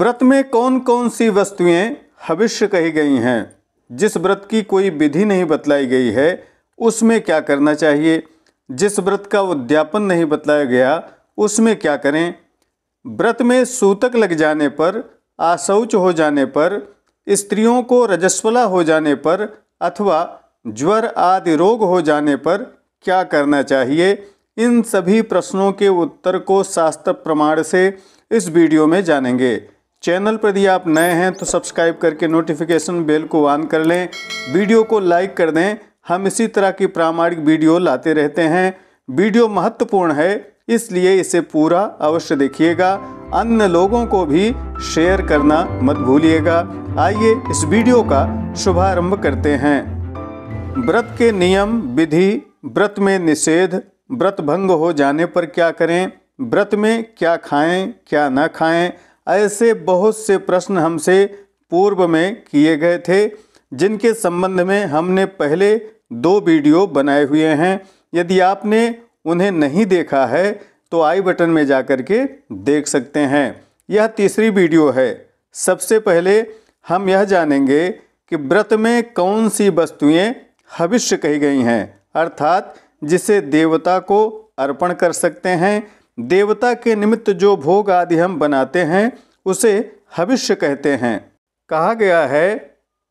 व्रत में कौन कौन सी वस्तुएं हविष्य कही गई हैं जिस व्रत की कोई विधि नहीं बतलाई गई है उसमें क्या करना चाहिए जिस व्रत का उद्यापन नहीं बतलाया गया उसमें क्या करें व्रत में सूतक लग जाने पर आशौच हो जाने पर स्त्रियों को रजस्वला हो जाने पर अथवा ज्वर आदि रोग हो जाने पर क्या करना चाहिए इन सभी प्रश्नों के उत्तर को शास्त्र प्रमाण से इस वीडियो में जानेंगे चैनल पर यदि आप नए हैं तो सब्सक्राइब करके नोटिफिकेशन बेल को ऑन कर लें वीडियो को लाइक कर दें हम इसी तरह की प्रामाणिक वीडियो लाते रहते हैं वीडियो महत्वपूर्ण है इसलिए इसे पूरा अवश्य देखिएगा अन्य लोगों को भी शेयर करना मत भूलिएगा आइए इस वीडियो का शुभारंभ करते हैं व्रत के नियम विधि व्रत में निषेध व्रत भंग हो जाने पर क्या करें व्रत में क्या खाएं क्या ना खाएं ऐसे बहुत से प्रश्न हमसे पूर्व में किए गए थे जिनके संबंध में हमने पहले दो वीडियो बनाए हुए हैं यदि आपने उन्हें नहीं देखा है तो आई बटन में जा कर के देख सकते हैं यह तीसरी वीडियो है सबसे पहले हम यह जानेंगे कि व्रत में कौन सी वस्तुएं हविष्य कही गई हैं अर्थात जिसे देवता को अर्पण कर सकते हैं देवता के निमित्त जो भोग आदि हम बनाते हैं उसे हविष्य कहते हैं कहा गया है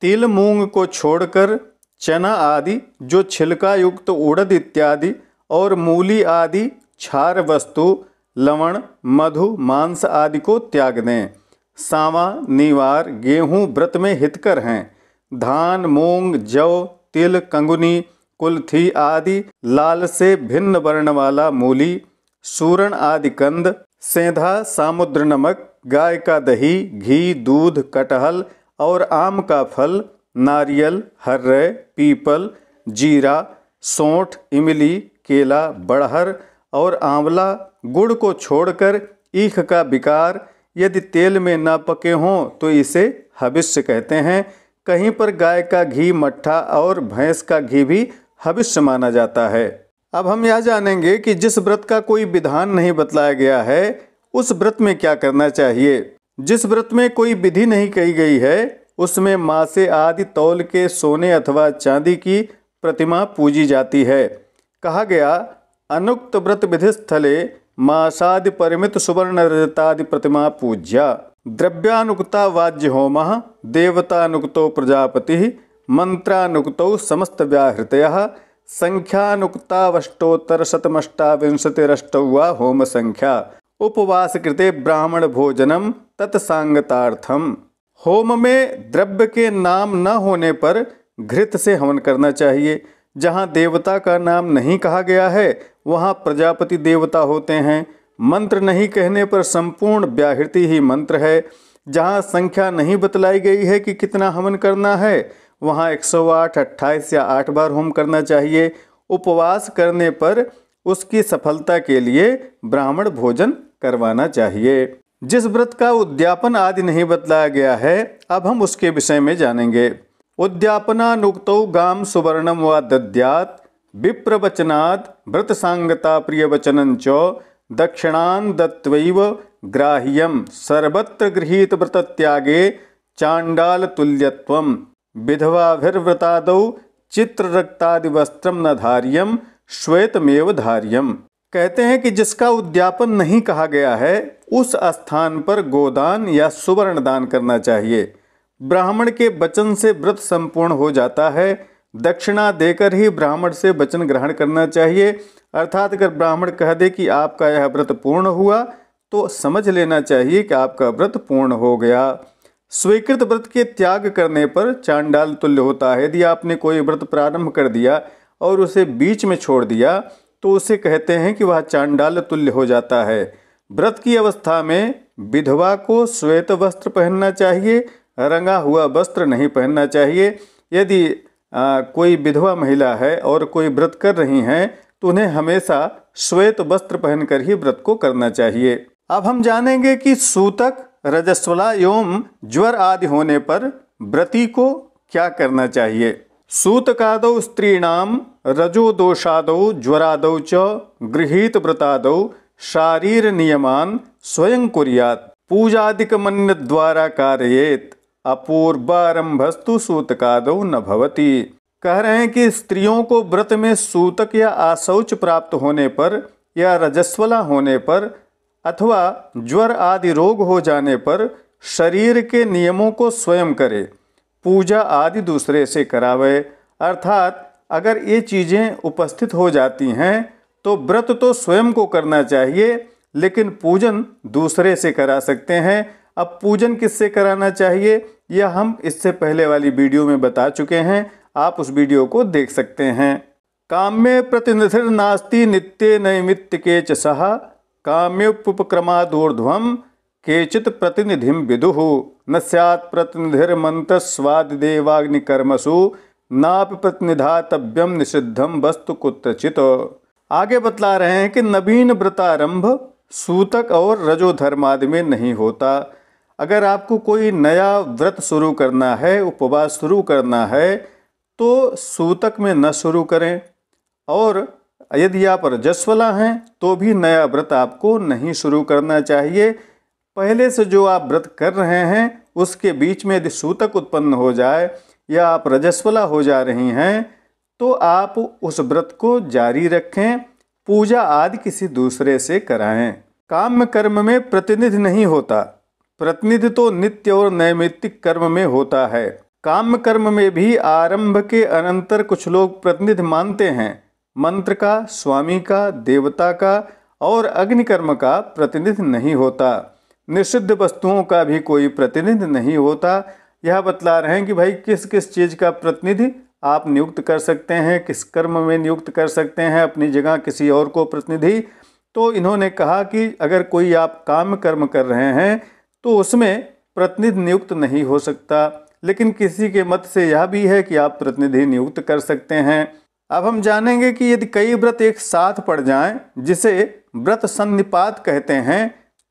तिल मूंग को छोड़कर चना आदि जो छिलका युक्त उड़द इत्यादि और मूली आदि क्षार वस्तु लवण मधु मांस आदि को त्याग दें सावा निवार गेहूं व्रत में हितकर हैं धान मूंग जव तिल कंगुनी कुल्थी आदि लाल से भिन्न वर्ण वाला मूली सूरण आदि कंद सेंधा सामुद्र नमक गाय का दही घी दूध कटहल और आम का फल नारियल हर्रे पीपल जीरा सौठ इमली केला बड़हर और आंवला गुड़ को छोड़कर ईख का विकार यदि तेल में ना पके हों तो इसे हविष्य कहते हैं कहीं पर गाय का घी मट्ठा और भैंस का घी भी हविष्य माना जाता है अब हम यह जानेंगे कि जिस व्रत का कोई विधान नहीं बतलाया गया है उस व्रत में क्या करना चाहिए जिस व्रत में कोई विधि नहीं कही गई है उसमें से आदि तौल के सोने अथवा चांदी की प्रतिमा पूजी जाती है कहा गया अनुक्त व्रत विधि स्थले मासादि परिमित सुवर्ण रजतादि प्रतिमा पूज्या द्रव्यानुक्ता वाज्य होम देवतानुक्तो प्रजापति मंत्रानुक्तौ समस्त व्याहृतया उपवास होमसङ्ख्या ब्राह्मण ब्राह्मणभोजनं तत्साङ्गतार्थं होम में द्रव्य के नाम न होने पर घृत से हवन करना चाहिए जहाँ देवता का नाम नहीं कहा गया है वहाँ प्रजापति देवता होते हैं मंत्र नहीं कहने पर संपूर्ण व्याहृति ही मंत्र है जहाँ संख्या नहीं बतलाई गई है कि कितना हवन करना है वहाँ 108, 28 या आठ बार होम करना चाहिए उपवास करने पर उसकी सफलता के लिए ब्राह्मण भोजन करवाना चाहिए जिस व्रत का उद्यापन आदि नहीं बतलाया गया है अब हम उसके विषय में जानेंगे उद्यापनानुक्तौ गाम सुवर्णम व दद्यात विप्रवचनाद व्रत सांगता प्रिय वचन च दक्षिणान दत्व ग्राह्यम सर्वत्र गृहीत व्रत त्यागे चांडाल तुल्यत्वम रक्तादि वस्त्र न धार्यम श्वेतमेव धार्यम कहते हैं कि जिसका उद्यापन नहीं कहा गया है उस स्थान पर गोदान या सुवर्ण दान करना चाहिए ब्राह्मण के वचन से व्रत संपूर्ण हो जाता है दक्षिणा देकर ही ब्राह्मण से वचन ग्रहण करना चाहिए अर्थात अगर ब्राह्मण कह दे कि आपका यह व्रत पूर्ण हुआ तो समझ लेना चाहिए कि आपका व्रत पूर्ण हो गया स्वीकृत व्रत के त्याग करने पर चांडाल तुल्य होता है यदि आपने कोई व्रत प्रारंभ कर दिया और उसे बीच में छोड़ दिया तो उसे कहते हैं कि वह चांडाल तुल्य हो जाता है व्रत की अवस्था में विधवा को श्वेत वस्त्र पहनना चाहिए रंगा हुआ वस्त्र नहीं पहनना चाहिए यदि आ, कोई विधवा महिला है और कोई व्रत कर रही हैं तो उन्हें हमेशा श्वेत वस्त्र पहनकर ही व्रत को करना चाहिए अब हम जानेंगे कि सूतक रजस्वला एवं ज्वर आदि होने पर व्रती को क्या करना चाहिए सूतकादौ स्त्रीणाम रजोदोषादौ ज्वरादौ च गृहित व्रताद शारीर नियमान स्वयं कुरियात मन द्वारा कार्येत अपूर्वारंभस्तु सूतकादौ न भवती कह रहे हैं कि स्त्रियों को व्रत में सूतक या आशौच प्राप्त होने पर या रजस्वला होने पर अथवा ज्वर आदि रोग हो जाने पर शरीर के नियमों को स्वयं करे पूजा आदि दूसरे से करावे अर्थात अगर ये चीज़ें उपस्थित हो जाती हैं तो व्रत तो स्वयं को करना चाहिए लेकिन पूजन दूसरे से करा सकते हैं अब पूजन किससे कराना चाहिए यह हम इससे पहले वाली वीडियो में बता चुके हैं आप उस वीडियो को देख सकते हैं काम में प्रतिनिधिर नास्ति नित्य नैमित्त के चहा काम्युपक्रमादूर्ध्वं केचि प्रतिनिधि विदु न स्यात् प्रतिनिधिर्मन्त्रस्वादिदेवाग्निकर्मसु नापि प्रतिनिधातव्यम निषिद्धम वस्तु कुत्रचित आगे बतला रहे हैं कि नवीन व्रतारंभ सूतक और रजोधर्मादि में नहीं होता अगर आपको कोई नया व्रत शुरू करना है उपवास शुरू करना है तो सूतक में न शुरू करें और यदि आप रजस्वला हैं तो भी नया व्रत आपको नहीं शुरू करना चाहिए पहले से जो आप व्रत कर रहे हैं उसके बीच में यदि सूतक उत्पन्न हो जाए या आप रजस्वला हो जा रही हैं तो आप उस व्रत को जारी रखें पूजा आदि किसी दूसरे से कराएं काम कर्म में प्रतिनिधि नहीं होता प्रतिनिधि तो नित्य और नैमित्तिक कर्म में होता है काम कर्म में भी आरंभ के अनंतर कुछ लोग प्रतिनिधि मानते हैं मंत्र का स्वामी का देवता का और अग्निकर्म का प्रतिनिधि नहीं होता निषिद्ध वस्तुओं का भी कोई प्रतिनिधि नहीं होता यह बतला रहे हैं कि भाई किस किस चीज़ का प्रतिनिधि आप नियुक्त कर सकते हैं किस कर्म में नियुक्त कर सकते हैं अपनी जगह किसी और को प्रतिनिधि तो इन्होंने कहा कि अगर कोई आप काम कर्म कर रहे हैं तो उसमें प्रतिनिधि नियुक्त नहीं हो सकता लेकिन किसी के मत से यह भी है कि आप प्रतिनिधि नियुक्त कर सकते हैं अब हम जानेंगे कि यदि कई व्रत एक साथ पड़ जाएं, जिसे व्रत संपात कहते हैं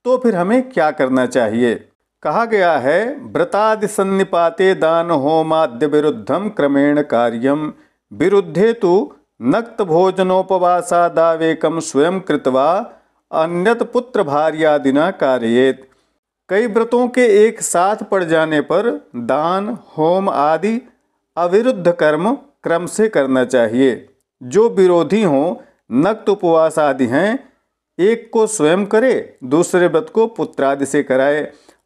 तो फिर हमें क्या करना चाहिए कहा गया है व्रतादि संपाते दान होमाद्य विरुद्धम क्रमेण कार्यम विरुद्धे तो नक्त भोजनोपवासादावेकम स्वयं कृतवा अन्यत पुत्र भार्यादिना कार्येत कई व्रतों के एक साथ पड़ जाने पर दान होम आदि अविरुद्ध कर्म क्रम से करना चाहिए जो विरोधी हों नक्त उपवास आदि हैं एक को स्वयं करे दूसरे व्रत को पुत्रादि से कराए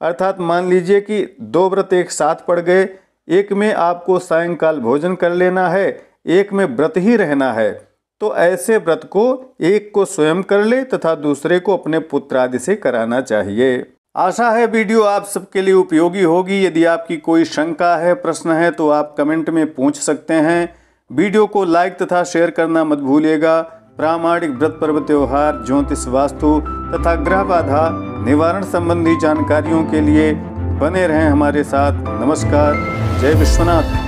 अर्थात मान लीजिए कि दो व्रत एक साथ पड़ गए एक में आपको सायंकाल भोजन कर लेना है एक में व्रत ही रहना है तो ऐसे व्रत को एक को स्वयं कर ले तथा दूसरे को अपने पुत्रादि से कराना चाहिए आशा है वीडियो आप सबके लिए उपयोगी होगी यदि आपकी कोई शंका है प्रश्न है तो आप कमेंट में पूछ सकते हैं वीडियो को लाइक तथा शेयर करना मत भूलिएगा प्रामाणिक व्रत पर्व त्यौहार ज्योतिष वास्तु तथा ग्रह बाधा निवारण संबंधी जानकारियों के लिए बने रहें हमारे साथ नमस्कार जय विश्वनाथ